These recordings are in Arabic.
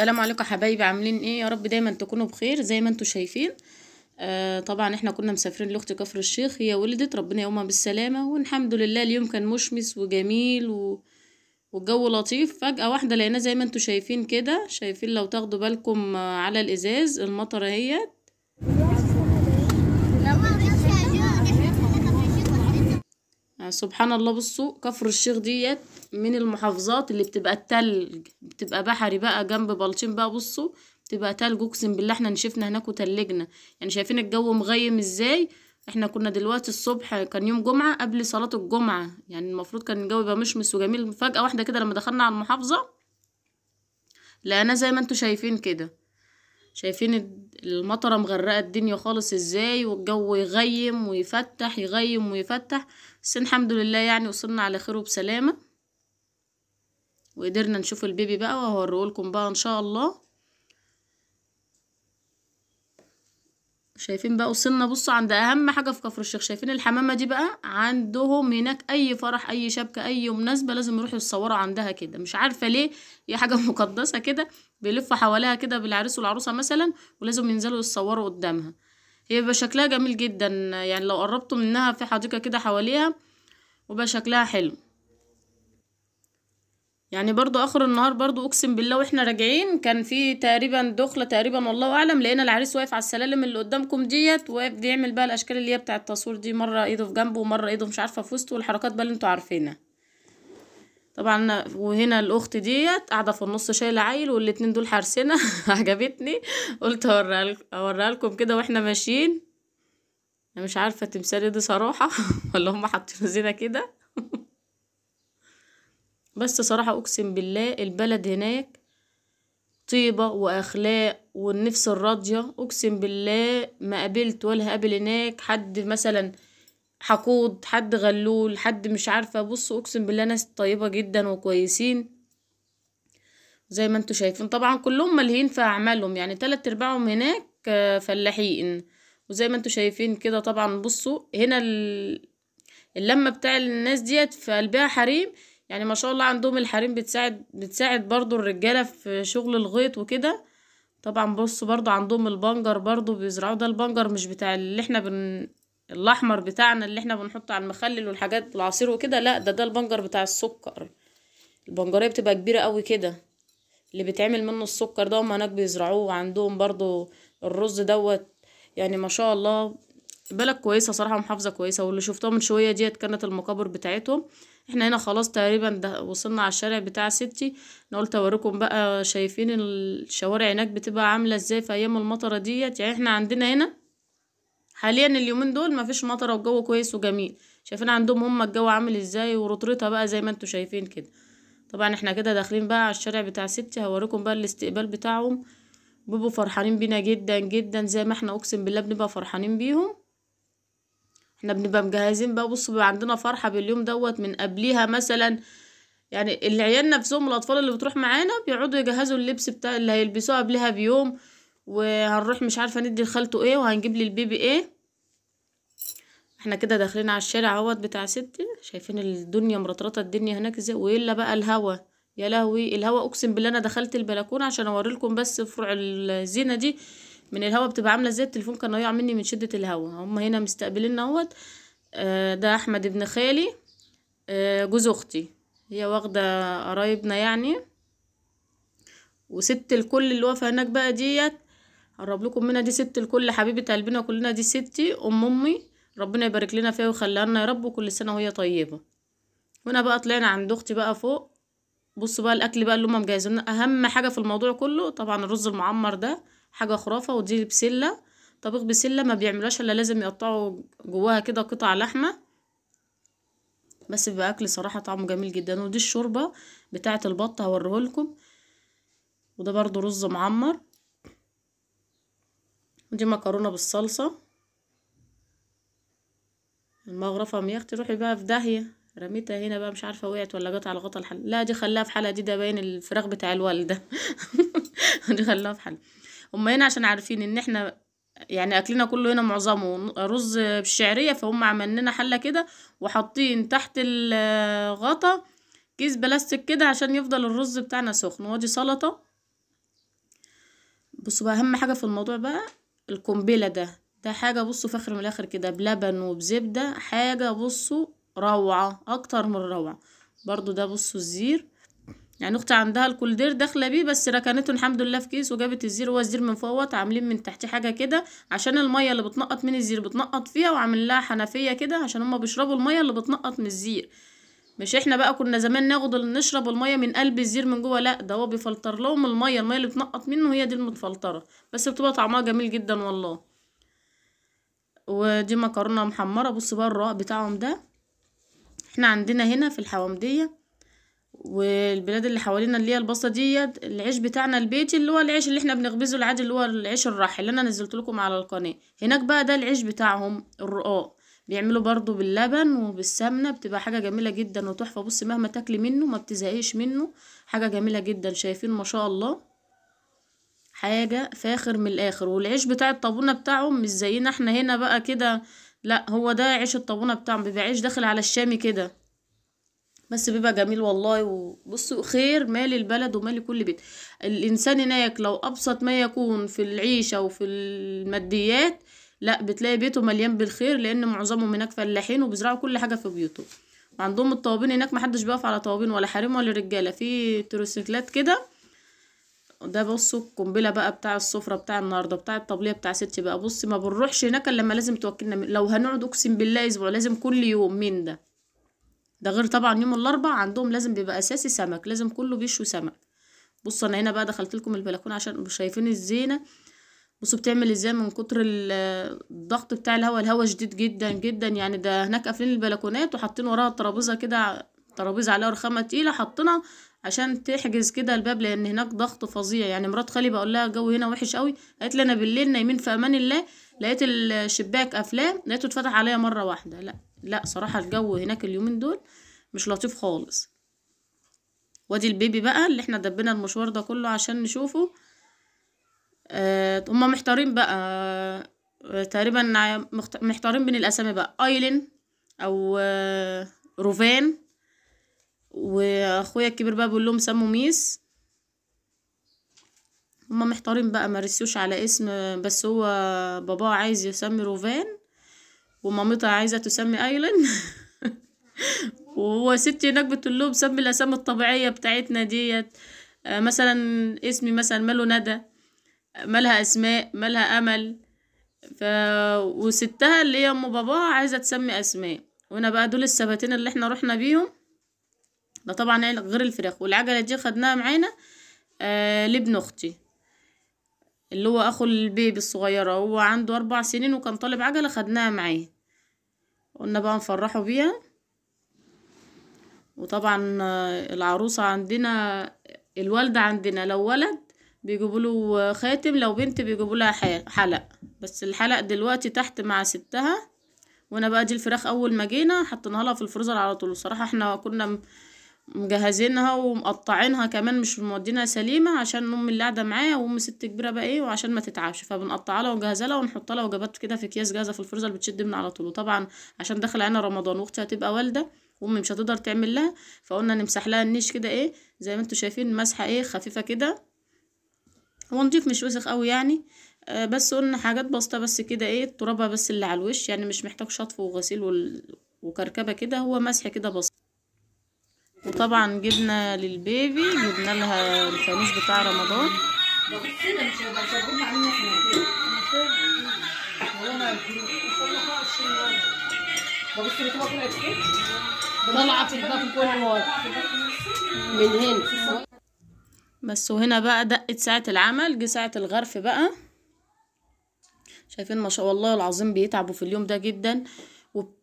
السلام عليكم حبايبي عاملين ايه يا رب دايما تكونوا بخير زي ما انتم شايفين آه طبعا احنا كنا مسافرين لاختي كفر الشيخ هي ولدت ربنا يقومها بالسلامه والحمد لله اليوم كان مشمس وجميل و... والجو لطيف فجاه واحده لقينا زي ما انتم شايفين كده شايفين لو تاخدوا بالكم على الازاز المطره اهيت يعني سبحان الله بصوا كفر الشيخ ديت من المحافظات اللي بتبقى التلج بتبقى بحري بقى جنب بلطيم بقى بصوا بتبقى تلج اقسم بالله احنا نشفنا هناك وتلجنا يعني شايفين الجو مغيم ازاي احنا كنا دلوقتي الصبح كان يوم جمعة قبل صلاة الجمعة يعني المفروض كان الجو يبقى مشمس وجميل فجأة واحدة كده لما دخلنا على المحافظة لقيناه زي ما انتوا شايفين كده شايفين المطرة مغرقة الدنيا خالص ازاي والجو يغيم ويفتح يغيم ويفتح بس الحمد لله يعني وصلنا على خير وبسلامة وقدرنا نشوف البيبي بقى لكم بقى ان شاء الله شايفين بقى وصلنا بصوا عند اهم حاجه في كفر الشيخ شايفين الحمامه دي بقى عندهم هناك اي فرح اي شبكه اي مناسبه لازم يروحوا يتصوروا عندها كده مش عارفه ليه هي حاجه مقدسه كده بيلفوا حواليها كده بالعريس والعروسه مثلا ولازم ينزلوا يتصوروا قدامها هي بيبقى شكلها جميل جدا يعني لو قربتوا منها في حديقه كده حواليها وبقى شكلها حلو يعني برضو اخر النهار برضو اقسم بالله واحنا راجعين كان في تقريبا دخله تقريبا والله اعلم لقينا العريس واقف على السلالم اللي قدامكم ديت واقف بيعمل بقى الاشكال اللي هي بتاع التصوير دي مره ايده في جنبه ومره ايده مش عارفه في وسطه والحركات بقى اللي انتوا عارفينها طبعا وهنا الاخت ديت قاعده في النص شايله عيل والاتنين دول حارسينها عجبتني قلت اوريها لكم كده واحنا ماشيين انا مش عارفه ايه دي صراحه ولا هم حاطين زينه كده بس صراحة أقسم بالله البلد هناك طيبة وأخلاق والنفس الراضية أقسم بالله ما قابلت ولا هقابل هناك حد مثلا حقود حد غلول حد مش عارفة بص أقسم بالله ناس طيبة جدا وكويسين زي ما انتوا شايفين طبعا كلهم ملهين في أعمالهم يعني تلات أرباعهم هناك آه، فلاحين وزي ما انتوا شايفين كده طبعا بصوا هنا اللمة بتاع الناس ديت في قلبها حريم يعني ما شاء الله عندهم الحريم بتساعد بتساعد برضو الرجالة في شغل الغيط وكده طبعا بصوا برضو عندهم البنجر برضو بيزرعوا ده البنجر مش بتاع اللي احنا بن الاحمر بتاعنا اللي احنا بنحطه على المخلل والحاجات العصير وكده لا ده ده البنجر بتاع السكر البنجرية بتبقى كبيرة قوي كده اللي بيتعمل منه السكر ده هم هناك بيزرعوه وعندهم برضو الرز دوت يعني ما شاء الله بلد كويسة صراحة محافظة كويسة واللي شفتها من شوية ديت كانت المقابر بتاعتهم احنا هنا خلاص تقريبا ده وصلنا على الشارع بتاع ستي انا قلت اوريكم بقى شايفين الشوارع هناك بتبقى عامله ازاي في ايام المطره ديت يعني احنا عندنا هنا حاليا اليومين دول مفيش مطره والجو كويس وجميل شايفين عندهم هما الجو عامل ازاي ورطرتها بقى زي ما انتوا شايفين كده طبعا احنا كده داخلين بقى على الشارع بتاع ستي هوريكم بقى الاستقبال بتاعهم بيبقوا فرحانين بينا جدا جدا زي ما احنا اقسم بالله بنبقى فرحانين بيهم احنا بنبقى مجهزين بقى بص بيبقى عندنا فرحة باليوم دوت من قبليها مثلا يعني العيال نفسهم الاطفال اللي بتروح معانا بيقعدوا يجهزوا اللبس بتاع اللي هيلبسوه قبلها بيوم وهنروح مش عارفة ندي لخالته ايه وهنجيب لي البيبي ايه احنا كده داخلين على الشارع اهوت بتاع ستي شايفين الدنيا مرطرطة الدنيا هناك ازاي والا بقى الهوا يا لهوي الهوا اقسم بالله انا دخلت البلكونة عشان اوريلكم بس فروع الزينة دي من الهوا بتبقى عامله ازاي التليفون كان هيقع مني من شده الهوا هم هنا مستقبلين اهوت آه، ده احمد ابن خالي آه، جوز اختي هي واخده قرايبنا يعني وست الكل اللي واقفه هناك بقى ديت قرب لكم منها دي ست الكل حبيبه قلبنا كلنا دي ستي ام امي ربنا يبارك لنا فيها ويخليها لنا يا رب وكل سنه وهي طيبه هنا بقى طلعنا عند اختي بقى فوق بصوا بقى الاكل بقى اللي هم مجهزينه اهم حاجه في الموضوع كله طبعا الرز المعمر ده حاجه خرافه ودي بسله طبيخ بسله ما بيعملهاش الا لازم يقطعوا جواها كده قطع لحمه بس بيبقى اكل صراحه طعمه جميل جدا ودي الشوربه بتاعه البط لكم وده برضو رز معمر ودي مكرونه بالصلصه المغرفه ما اختي روحي بقى في داهيه رميتها هنا بقى مش عارفه وقعت ولا جت على غطا الحل لا دي خلاها في حلقه دي ده باين الفراخ بتاع الوالده دي خلاها في حلقه هم هنا عشان عارفين ان احنا يعني اكلنا كله هنا معظمه رز بالشعريه فهم عملنا لنا حله كده وحاطين تحت الغطا كيس بلاستيك كده عشان يفضل الرز بتاعنا سخن وادي سلطه بصوا بقى اهم حاجه في الموضوع بقى القنبله ده ده حاجه بصوا فخر من الاخر كده بلبن وبزبده حاجه بصوا روعه اكتر من روعه برضو ده بصوا الزير يعني اختي عندها الكولدير داخله بيه بس ركنته الحمد لله في كيس وجابت الزير هو الزير منفوط عاملين من تحتيه حاجه كده عشان الميه اللي بتنقط من الزير بتنقط فيها وعامل لها حنفيه كده عشان هما بيشربوا الميه اللي بتنقط من الزير مش احنا بقى كنا زمان ناخد نشرب الميه من قلب الزير من جوه لا ده هو بيفلتر لهم الميه الميه اللي بتنقط منه هي دي المتفلتره بس بتبقى طعمها جميل جدا والله ودي مكرونه محمره بص بقى الرق بتاعهم ده احنا عندنا هنا في الحوامديه والبلاد اللي حوالينا اللي هي البصه ديت العيش بتاعنا البيتي اللي هو العيش اللي احنا بنخبزه العادي اللي هو العيش الراحل اللي انا نزلت لكم على القناه هناك بقى ده العيش بتاعهم الرقاق بيعملوا برضو باللبن وبالسمنه بتبقى حاجه جميله جدا وتحفه بصي مهما تاكلي منه ما بتزهقيش منه حاجه جميله جدا شايفين ما شاء الله حاجه فاخر من الاخر والعيش بتاع الطابونه بتاعهم مش زينا احنا هنا بقى كده لا هو ده عيش الطابونه بتاعهم بيبقى عيش داخل على الشامي كده بس بيبقى جميل والله وبصوا خير مال البلد ومال كل بيت الانسان هناك لو ابسط ما يكون في العيشه وفي الماديات لا بتلاقي بيته مليان بالخير لان معظمهم هناك فلاحين وبيزرعوا كل حاجه في بيوتهم وعندهم الطوابين هناك محدش بيقف على طوابين ولا حريم ولا رجاله في تروسيكلات كده ده بصوا القنبله بقى بتاع السفره بتاع النهارده بتاع الطبليه بتاع ستي بقى بصي ما بنروحش هناك الا لما لازم توكلنا لو هنقعد اقسم بالله اسبوع لازم كل يوم من ده ده غير طبعا يوم الاربع عندهم لازم بيبقى اساسي سمك لازم كله بيشوي سمك بصوا انا هنا بقى دخلت لكم البلكونه عشان شايفين الزينه بصوا بتعمل ازاي من كتر الضغط بتاع الهواء الهواء شديد جدا جدا يعني ده هناك قافلين البلكونات وحاطين وراها ترابيزه كده ترابيزه عليها رخامه تقيله حاطينها عشان تحجز كده الباب لان هناك ضغط فظيع يعني مرات خالي بقول لها الجو هنا وحش قوي قالت لي انا بالليل نايمين في امان الله لقيت الشباك قافلاه لقيته اتفتح عليا مره واحده لا لا صراحة الجو هناك اليومين دول مش لطيف خالص وادي البيبي بقى اللي احنا دبنا المشوار ده كله عشان نشوفه آه هما محتارين بقى آه، تقريبا محتارين بين الاسامي بقى ايلين او آه روفان واخويا الكبير بقى بيقول لهم سموا ميس هما محتارين بقى ما على اسم بس هو باباه عايز يسمي روفان ومامتها عايزة تسمي ايلين وهو ستي هناك بتقول لهم سمي الاسامي الطبيعية بتاعتنا ديت آه، مثلا اسمي مثلا ماله ندى مالها اسماء مالها امل ف... وستها اللي هي ام باباها عايزه تسمي اسماء وانا بقى دول السباتين اللي احنا رحنا بيهم ده طبعا غير الفراخ والعجله دي خدناها معانا آه لابن اختي اللي هو اخو البيبي الصغيره هو عنده اربع سنين وكان طالب عجله خدناها معاه قلنا بقى نفرحه بيها وطبعا العروسة عندنا الوالدة عندنا لو ولد بيجيبوله خاتم لو بنت بيجيبولها حلق بس الحلق دلوقتي تحت مع ستها وانا بقى دي الفراخ اول ما جينا حطيناها في الفريزر على طول الصراحه احنا كنا مجهزينها ومقطعينها كمان مش مودينها سليمه عشان امي اللي قاعده معايا وام ست كبيره بقى ايه وعشان ما تتعبش فبنقطعها لها ونجهزها لها ونحطها لها وجبات كده في اكياس جاهزه في الفريزر بتشد من على طول وطبعا عشان داخل علينا رمضان واختي هتبقى والده وامي مش هتقدر تعمل لها فقلنا نمسح لها النيش كده ايه زي ما انتوا شايفين مسحه ايه خفيفه كده ونضيف مش وسخ قوي يعني آه، بس قلنا حاجات بسيطه بس كده ايه ترابها بس اللي على الوش يعني مش محتاج شطف وغسيل وكركبه كده هو مسح كده بسيط وطبعا جبنا للبيبي جبنا لها الفانوس بتاع رمضان في كل من هنا بس وهنا بقى دقت ساعة العمل جه ساعة الغرف بقى شايفين ما شاء الله العظيم بيتعبوا في اليوم ده جدا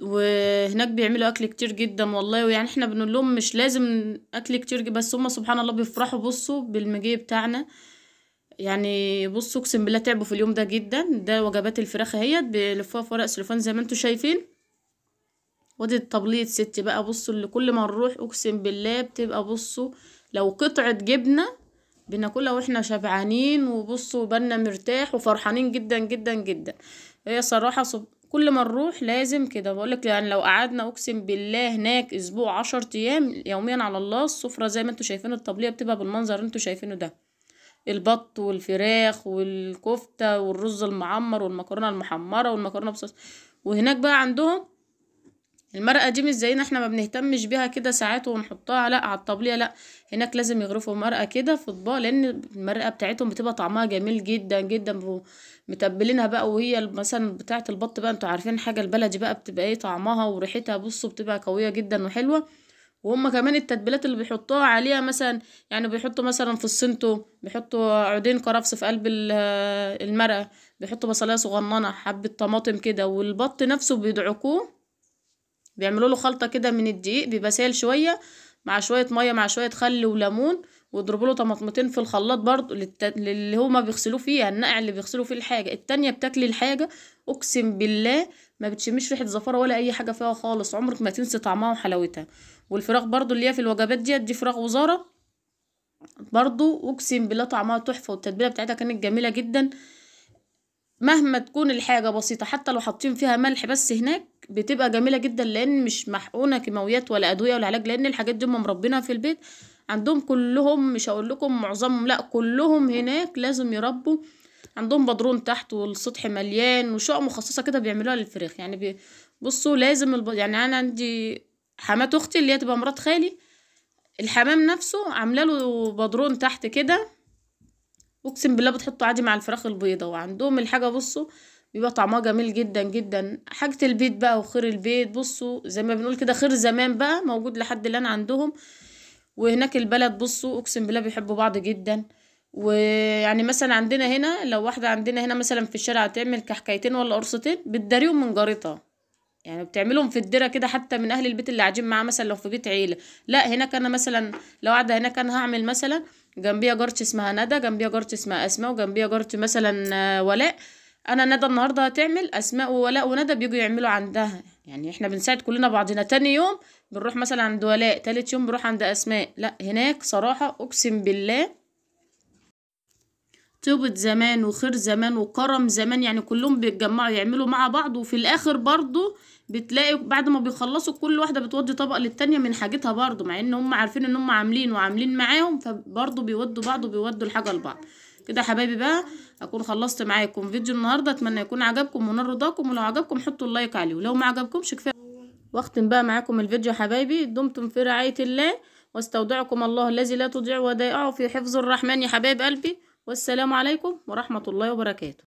وهناك بيعملوا اكل كتير جدا والله ويعني احنا بنقول لهم مش لازم اكل كتير بس هم سبحان الله بيفرحوا بصوا بالمجيء بتاعنا يعني بصوا اقسم بالله تعبوا في اليوم ده جدا ده وجبات الفراخ اهيت بيلفوها في ورق سلوفان زي ما انتوا شايفين ودي الطبلية ستي بقى بصوا اللي كل ما نروح اقسم بالله بتبقى بصوا لو قطعة جبنة بناكلها واحنا شبعانين وبصوا بالنا مرتاح وفرحانين جدا جدا جدا هي صراحة كل ما نروح لازم كده بقولك يعني لو قعدنا اقسم بالله هناك اسبوع عشر ايام يوميا على الله السفرة زي ما انتوا شايفين الطبلية بتبقى بالمنظر اللي انتوا شايفينه ده البط والفراخ والكفتة والرز المعمر والمكرونة المحمرة والمكرونة بصوص وهناك بقى عندهم المرقة دي مش زينا احنا ما بنهتمش بيها كده ساعات ونحطها لا على الطبلية لا هناك لازم يغرفوا مرقة كده في اطباق لان المرقة بتاعتهم بتبقى طعمها جميل جدا جدا متبلينها بقى وهي مثلا بتاعة البط بقى انتوا عارفين حاجة البلدي بقى بتبقى ايه طعمها وريحتها بصوا بتبقى قوية جدا وحلوة وهم كمان التتبيلات اللي بيحطوها عليها مثلا يعني بيحطوا مثلا في الصنتو بيحطوا عودين كرفس في قلب المرقة بيحطوا بصلايه صغننه حبه طماطم كده والبط نفسه بيدعكوه بيعملوا له خلطه كده من الدقيق بيبقى سائل شويه مع شويه ميه مع شويه خل وليمون واضربوا له طماطمتين في الخلاط برضو للت... اللي هما بيغسلوه فيه يعني النقع اللي بيغسلوا فيه الحاجه التانية بتاكلي الحاجه اقسم بالله ما بتشميش ريحه زفاره ولا اي حاجه فيها خالص عمرك ما تنسي طعمها وحلاوتها والفراخ برضو اللي هي في الوجبات ديت دي فراخ وزاره برضو اقسم بالله طعمها تحفه والتتبيله بتاعتها كانت جميله جدا مهما تكون الحاجه بسيطه حتى لو حاطين فيها ملح بس هناك بتبقى جميله جدا لان مش محقونه كيماويات ولا ادويه ولا علاج لان الحاجات دي هم مربينها في البيت عندهم كلهم مش هقول لكم معظمهم لا كلهم هناك لازم يربوا عندهم بدرون تحت والسطح مليان وشقق مخصصه كده بيعملوها للفراخ يعني بصوا لازم الب... يعني انا عندي حمات اختي اللي هي تبقى مرات خالي الحمام نفسه عامله له بدرون تحت كده اقسم بالله بتحطه عادي مع الفراخ البيضه وعندهم الحاجه بصوا بيبقى طعمها جميل جدا جدا حاجة البيت بقى وخير البيت بصوا زي ما بنقول كده خير زمان بقى موجود لحد الآن عندهم وهناك البلد بصوا أقسم بالله بيحبوا بعض جدا ويعني مثلا عندنا هنا لو واحدة عندنا هنا مثلا في الشارع تعمل كحكايتين ولا قرصتين بتداريهم من جارتها يعني بتعملهم في الدره كده حتى من اهل البيت اللي قاعدين معاه مثلا لو في بيت عيله لا هناك انا مثلا لو قاعده هناك انا هعمل مثلا جنبيها جارتي اسمها ندى جنبيها جارتي اسمها اسماء وجنبيها جارتي مثلا آه، ولاء انا ندى النهارده هتعمل اسماء وولاء وندى بيجوا يعملوا عندها يعني احنا بنساعد كلنا بعضنا تاني يوم بنروح مثلا عند ولاء تالت يوم بنروح عند اسماء لا هناك صراحه اقسم بالله طيبه زمان وخير زمان وكرم زمان يعني كلهم بيتجمعوا يعملوا مع بعض وفي الاخر برضو بتلاقي بعد ما بيخلصوا كل واحده بتودي طبق للتانيه من حاجتها برضو مع ان هم عارفين ان هم عاملين وعاملين معاهم فبرضو بيودوا بعض وبيودوا الحاجه لبعض كده حبايبي بقى اكون خلصت معاكم فيديو النهارده اتمنى يكون عجبكم ومن رضاكم ولو عجبكم حطوا اللايك عليه ولو ما عجبكمش كفايه واختم بقى معاكم الفيديو يا حبايبي دمتم في رعايه الله واستودعكم الله الذي لا تضيع ودائعه في حفظ الرحمن يا حبايب قلبي والسلام عليكم ورحمه الله وبركاته